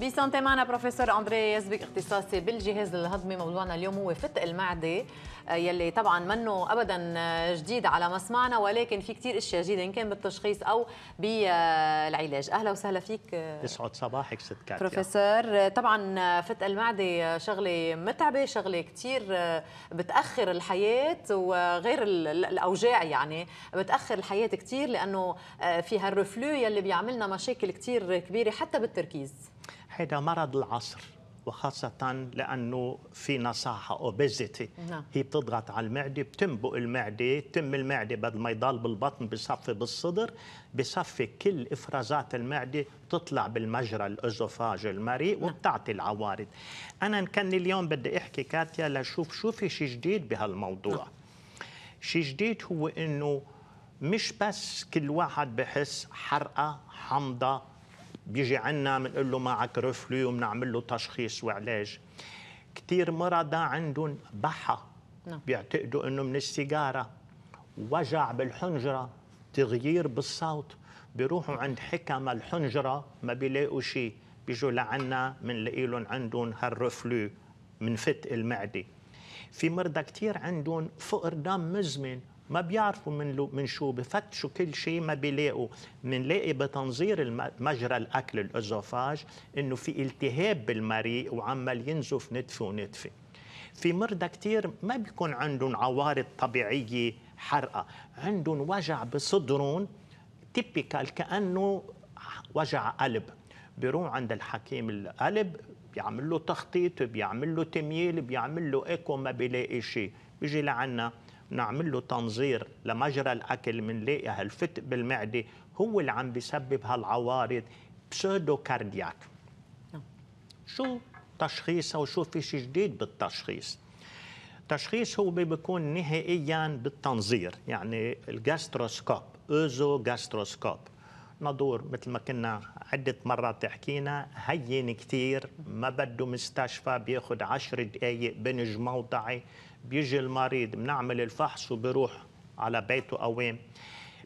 بيسانتي معنا بروفيسور اندري يزبك اختصاصي بالجهاز الهضمي موضوعنا اليوم هو فتق المعده آه، يلي طبعا منه ابدا آه، جديد على مسمعنا ولكن في كثير اشياء جديده ان كان بالتشخيص او بالعلاج اهلا وسهلا فيك آه، يسعد صباحك ست كاتيا بروفيسور طبعا فتق المعده شغله متعبه شغله كثير بتاخر الحياه وغير الاوجاع يعني بتاخر الحياه كثير لانه في هالرفلو يلي بيعملنا مشاكل كثير كبيره حتى بالتركيز هيدا مرض العصر وخاصة لأنه في نصاحة أوبيزيتي نعم. هي بتضغط على المعدة بتنبق المعدة تم المعدة بدل ما يضل بالبطن بصفي بالصدر بصفي كل إفرازات المعدة بتطلع بالمجرى الأزوفاج المريء نعم. وبتعطي العوارض أنا كان اليوم بدي أحكي كاتيا لشوف شو في شيء جديد بهالموضوع نعم. شي شيء جديد هو أنه مش بس كل واحد بحس حرقة حمضة بيجي عنا بنقول له معك رفلو وبنعمل له تشخيص وعلاج كثير مرضى عندهم بحة نعم. بيعتقدوا انه من السيجاره وجع بالحنجره تغيير بالصوت بيروحوا عند حكم الحنجره ما بيلاقوا شيء بيجوا لعنا بنلاقي لهم عندهم هالرفلو من فتق المعده في مرضى كثير عندهم فقر دم مزمن ما بيعرفوا من من شو بفتشوا كل شيء ما بيلاقوا بنلاقي بتنظير مجرى الاكل الاوزوفاج انه في التهاب بالمريء وعمال ينزف نتفه ونتفه في مرضى كثير ما بيكون عندهم عوارض طبيعيه حرقه عندهم وجع بصدرهم تيبيكال كانه وجع قلب بيروح عند الحكيم القلب بيعمل له تخطيط بيعمل له تمييل بيعمل له ايكو ما بيلاقي شيء بيجي لعنا نعمل له تنظير لمجرى الاكل بنلاقي هالفت بالمعده هو اللي عم بيسبب هالعوارض بسودو كاردياك نعم. شو تشخيصها وشو في شيء جديد بالتشخيص التشخيص هو بيكون نهائيا بالتنظير يعني الجاستروسكوب اوزو جاستروسكوب ندور مثل ما كنا عدة مرات حكينا هين كتير ما بده مستشفى بياخد عشر دقايق بنج موضعي بيجي المريض بنعمل الفحص وبيروح على بيته قوام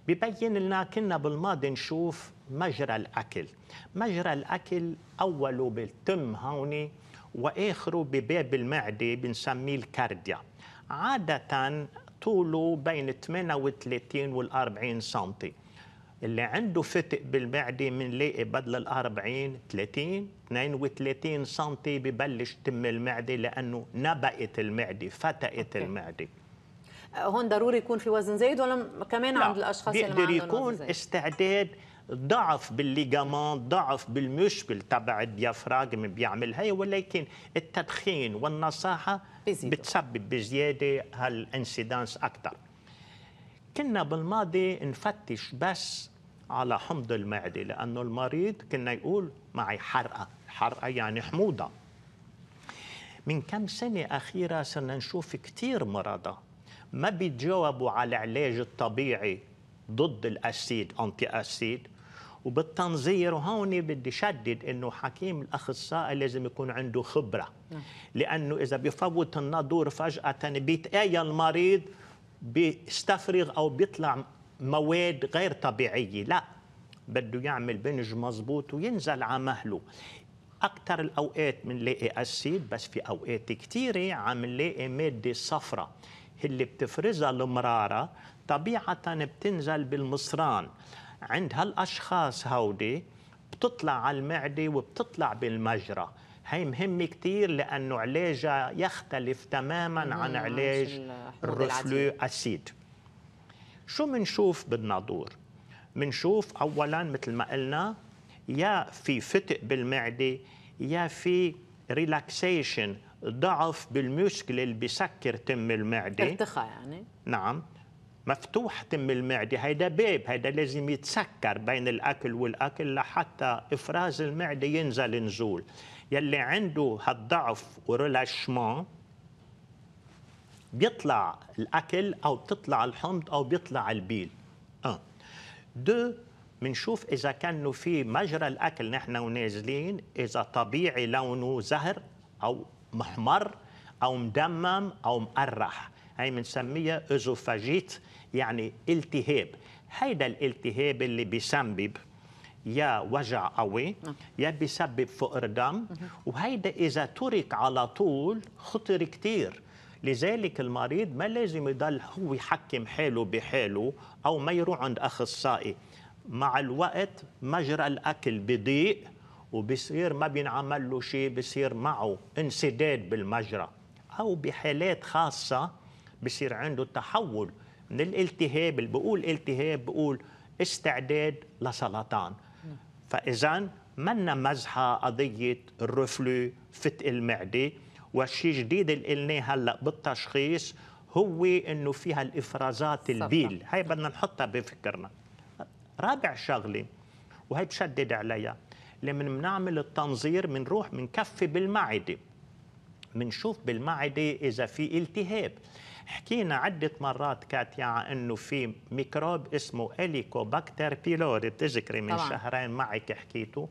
ببين لنا كنا بالماضي نشوف مجرى الأكل مجرى الأكل أوله بالتم هوني وآخره بباب المعدة بنسميه الكارديا عادة طوله بين 38 وال 40 سنتي اللي عنده فتق بالمعدة بنلاقي بدل ال 40 30 32 سم ببلش تم المعدة لأنه نبقت المعدة فتقت المعدة أه، هون ضروري يكون في وزن زايد ولا كمان عند الاشخاص اللي ما عندهم يكون زايد. استعداد ضعف بالليجامان ضعف بالمشكل تبع الديافراغم بيعمل هي ولكن التدخين والنصاحه بزيدو. بتسبب بزياده هالانسيدانس اكثر كنا بالماضي نفتش بس على حمض المعده لانه المريض كنا يقول معي حرقه حرقه يعني حموضه من كم سنه اخيره صرنا نشوف كثير مرضى ما بيتجاوبوا على العلاج الطبيعي ضد الاسيد انتي اسيد وبالتنظير وهون بدي شدد انه حكيم الاخصائي لازم يكون عنده خبره نعم. لانه اذا بفوت النادور فجاه بيتآيا المريض بيستفرغ او بيطلع مواد غير طبيعيه لا بده يعمل بنج مزبوط وينزل على مهله اكثر الاوقات بنلاقي اسيد بس في اوقات كثيره عم نلاقي ماده صفراء اللي بتفرزها المراره طبيعه بتنزل بالمصران عند هالاشخاص هودي بتطلع على المعده وبتطلع بالمجرى هي مهمة كثير لأنه علاجها يختلف تماما عن علاج الرفلو أسيد شو منشوف بالناظور منشوف أولا مثل ما قلنا يا في فتق بالمعدة يا في ريلاكسيشن ضعف بالمشكلة اللي بسكر تم المعدة ارتخاء يعني نعم مفتوح تم المعدة هيدا باب هيدا لازم يتسكر بين الأكل والأكل لحتى إفراز المعدة ينزل نزول يلي عنده هالضعف ورلاشمان بيطلع الاكل او بتطلع الحمض او بيطلع البيل آه. دو بنشوف اذا كانوا في مجرى الاكل نحن ونازلين اذا طبيعي لونه زهر او محمر او مدمم او مقرح هي بنسميها ايزوفاجيت يعني التهاب هيدا الالتهاب اللي بيسبب يا وجع قوي آه. يا بيسبب فقر دم وهيدا اذا ترك على طول خطر كثير لذلك المريض ما لازم يضل هو يحكم حاله بحاله أو ما يروح عند أخصائي مع الوقت مجرى الأكل بضيق وبصير ما بينعمل له شيء بصير معه انسداد بالمجرى أو بحالات خاصة بصير عنده تحول من الالتهاب اللي بقول التهاب بقول استعداد لسرطان فإذا منا مزحة قضية الرفلو فتق المعدة والشيء الجديد اللي قلناه هلا بالتشخيص هو انه فيها الافرازات البيل هاي بدنا نحطها بفكرنا رابع شغله وهي بشدد عليها لما بنعمل التنظير بنروح بنكفي بالمعده بنشوف بالمعده اذا في التهاب حكينا عدة مرات كاتيا انه في ميكروب اسمه اليكوباكتر بيلوري بتذكري من طبعا. شهرين معك حكيته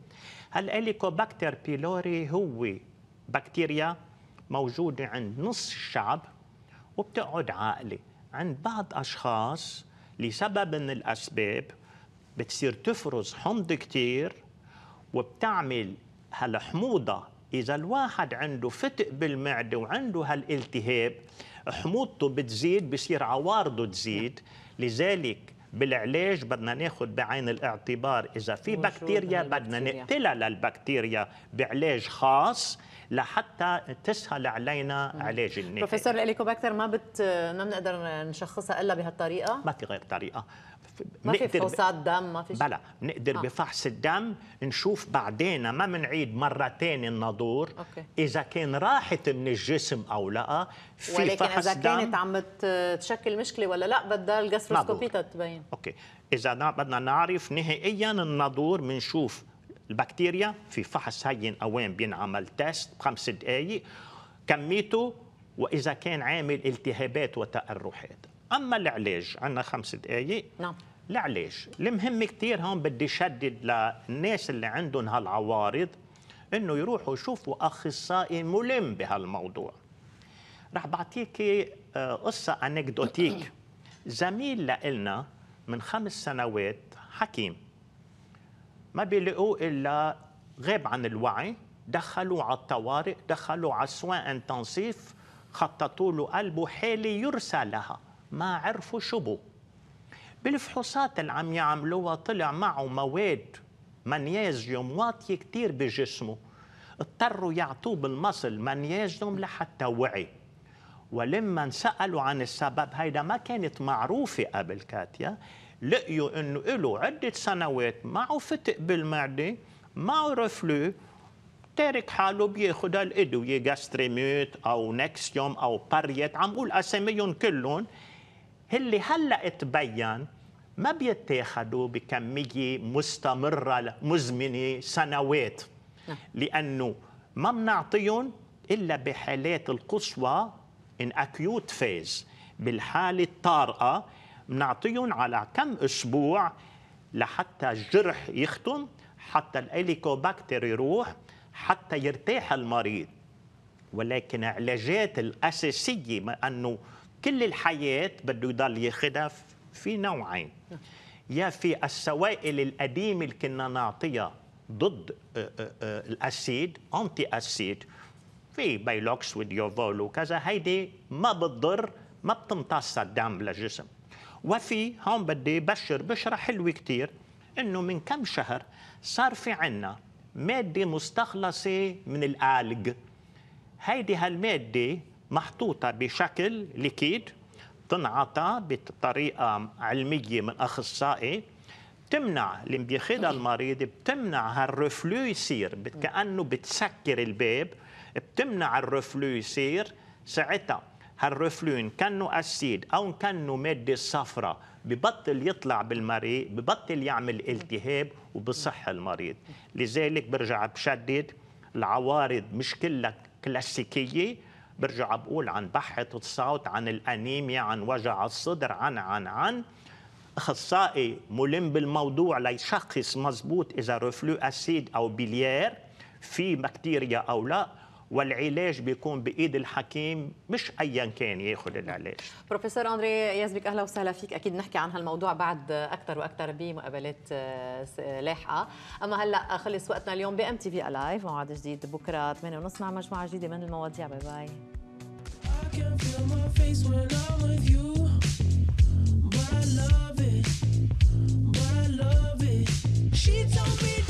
هالاليكوباكتر بيلوري هو بكتيريا موجودة عند نص الشعب وبتقعد عائلة عند بعض أشخاص لسبب من الأسباب بتصير تفرز حمض كتير وبتعمل هالحموضة إذا الواحد عنده فتق بالمعدة وعنده هالالتهاب حموضته بتزيد بصير عوارضه تزيد لذلك بالعلاج بدنا ناخذ بعين الاعتبار اذا في بكتيريا بدنا نقتلها للبكتيريا بعلاج خاص لحتى تسهل علينا علاج النهائي بروفيسور الاليكوباكتر ما بت ما بنقدر نشخصها الا بهالطريقه ما في غير طريقه ما في فحوصات دم ما في بلا بنقدر آه. بفحص الدم نشوف بعدين ما بنعيد مره ثانيه النادور أوكي. اذا كان راحت من الجسم او لا في ولكن فحص اذا كانت عم تشكل مشكله ولا لا بدها الجاستروسكوبي تبين اوكي اذا بدنا نعرف نهائيا النادور بنشوف البكتيريا في فحص هين اوين بينعمل تيست بخمس دقائق كميته واذا كان عامل التهابات وتقرحات أما العلاج عندنا خمس دقايق نعم العلاج المهم كثير هون بدي شدد للناس اللي عندهم هالعوارض انه يروحوا يشوفوا اخصائي ملم بهالموضوع رح بعطيك آه، قصه انكدوتيك زميل لنا من خمس سنوات حكيم ما بيلاقوه الا غاب عن الوعي دخلوا على الطوارئ دخلوا على السوان انتنسيف خططوا له قلبه حاله يرسى لها ما عرفوا شبه بالفحوصات اللي عم يعملوها طلع معه مواد مانيزيوم واطية كتير بجسمه اضطروا يعطوه بالمصل مانيزيوم لحتى وعي ولما سألوا عن السبب هيدا ما كانت معروفة قبل كاتيا لقيوا انه له عدة سنوات معه فتق بالمعدة معه رفلو تارك حاله بياخذ الادويه جاستريميت او نكسيوم او باريت عم قول اساميهم كلهم اللي هلا تبين ما بيتاخدوا بكميه مستمره مزمنه سنوات نعم. لانه ما بنعطيهم الا بحالات القصوى ان اكيوت فيز بالحاله الطارئه بنعطيهم على كم اسبوع لحتى الجرح يختم حتى الاليكوباكتر يروح حتى يرتاح المريض ولكن علاجات الاساسيه انه كل الحياة بده يضل يخدف في نوعين يا في السوائل القديمة اللي كنا نعطيها ضد آه، آه، آه، الأسيد أنتي أسيد في بيلوكس وديوفول وكذا هيدي ما بتضر ما بتمتص الدم للجسم وفي هون بدي بشر بشرة حلوة كتير انه من كم شهر صار في عنا مادة مستخلصة من الآلج هيدي هالمادة محطوطة بشكل ليكيد تنعطى بطريقة علمية من أخصائي بتمنع اللي بياخذها المريض بتمنع هالرفلو يصير كانه بتسكر الباب بتمنع الرفلو يصير ساعتها هالرفلو ان كانه اسيد او ان كانه ماده صفراء ببطل يطلع بالمريء ببطل يعمل التهاب وبصح المريض لذلك برجع بشدد العوارض مش كلها كلاسيكيه برجع بقول عن بحة الصوت عن الأنيميا عن وجع الصدر عن عن عن أخصائي ملم بالموضوع ليشخص مزبوط إذا رفلو أسيد أو بليير في بكتيريا أو لا والعلاج بيكون بايد الحكيم مش ايا كان ياخذ العلاج بروفيسور اندري يزبك اهلا وسهلا فيك اكيد نحكي عن هالموضوع بعد اكثر واكثر بمقابلات آه، لاحقه اما هلا خلص وقتنا اليوم بام تي في الايف موعد جديد بكره 8:30 مع مجموعه جديده من المواضيع باي باي She told me.